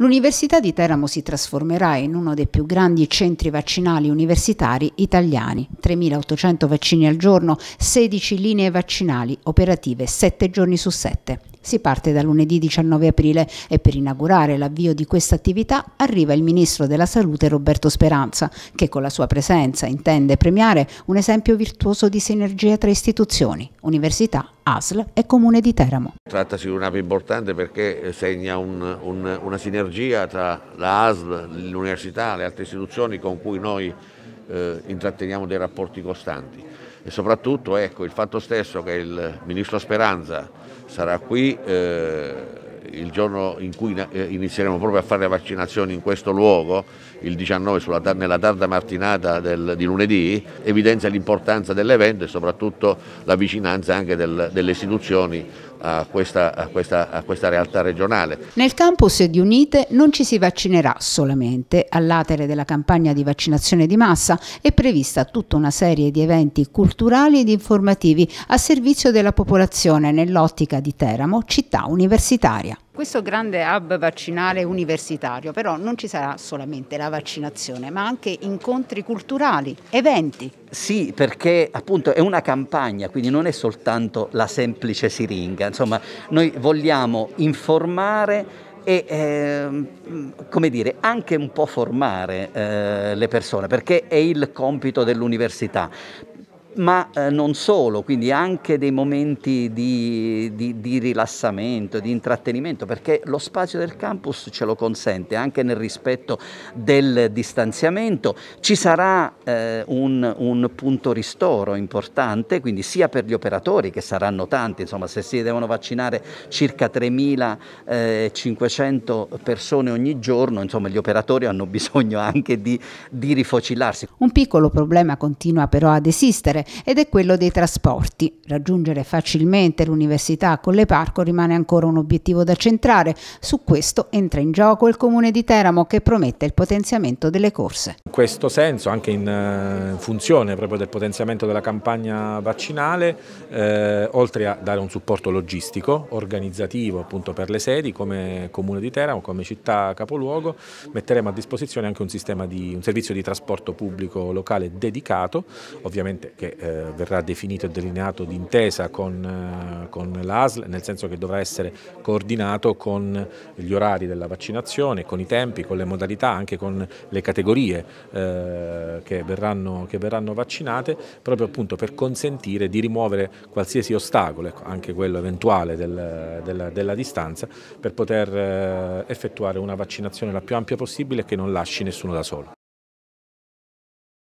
l'Università di Teramo si trasformerà in uno dei più grandi centri vaccinali universitari italiani. 3.800 vaccini al giorno, 16 linee vaccinali operative 7 giorni su 7. Si parte da lunedì 19 aprile e per inaugurare l'avvio di questa attività arriva il Ministro della Salute Roberto Speranza, che con la sua presenza intende premiare un esempio virtuoso di sinergia tra istituzioni, università, ASL e Comune di Teramo. Trattasi di un'app importante perché segna un, un, una sinergia tra la ASL, l'università, le altre istituzioni con cui noi eh, intratteniamo dei rapporti costanti e soprattutto ecco, il fatto stesso che il Ministro Speranza sarà qui eh, il giorno in cui eh, inizieremo proprio a fare le vaccinazioni in questo luogo, il 19 sulla, nella tarda mattinata del, di lunedì, evidenzia l'importanza dell'evento e soprattutto la vicinanza anche del, delle istituzioni a questa, a, questa, a questa, realtà regionale. Nel campus di Unite non ci si vaccinerà solamente. All'atere della campagna di vaccinazione di massa è prevista tutta una serie di eventi culturali ed informativi a servizio della popolazione nell'ottica di Teramo, città universitaria questo grande hub vaccinale universitario però non ci sarà solamente la vaccinazione ma anche incontri culturali, eventi. Sì, perché appunto è una campagna, quindi non è soltanto la semplice siringa, insomma noi vogliamo informare e eh, come dire, anche un po' formare eh, le persone, perché è il compito dell'università, ma eh, non solo, quindi anche dei momenti di, di, di, rilassamento, di intrattenimento, perché lo spazio del campus ce lo consente anche nel rispetto del distanziamento. Ci sarà eh, un, un, punto ristoro importante, quindi sia per gli operatori, che saranno tanti, insomma se si devono vaccinare circa 3.500 eh, persone ogni giorno, insomma gli operatori hanno bisogno anche di, di rifocilarsi. Un piccolo problema continua però ad esistere genere ed è quello dei trasporti. Raggiungere facilmente l'università con le parco rimane ancora un obiettivo da centrare. Su questo entra in gioco il comune di Teramo che promette il potenziamento delle corse. In questo senso, anche in eh, funzione proprio del potenziamento della campagna vaccinale, eh, oltre a dare un supporto logistico, organizzativo appunto per le sedi come comune di Teramo, come città capoluogo, metteremo a disposizione anche un, di, un servizio di trasporto pubblico locale dedicato, ovviamente che eh, verrà definito e delineato d'intesa con, eh, con l'ASL, nel senso che dovrà essere coordinato con gli orari della vaccinazione, con i tempi, con le modalità, anche con le categorie eh, che, verranno, che, verranno, vaccinate, proprio appunto per consentire di rimuovere qualsiasi ostacolo, ecco, anche quello eventuale del, della, della, distanza, per poter eh, effettuare una vaccinazione la più ampia possibile e che non lasci nessuno da solo.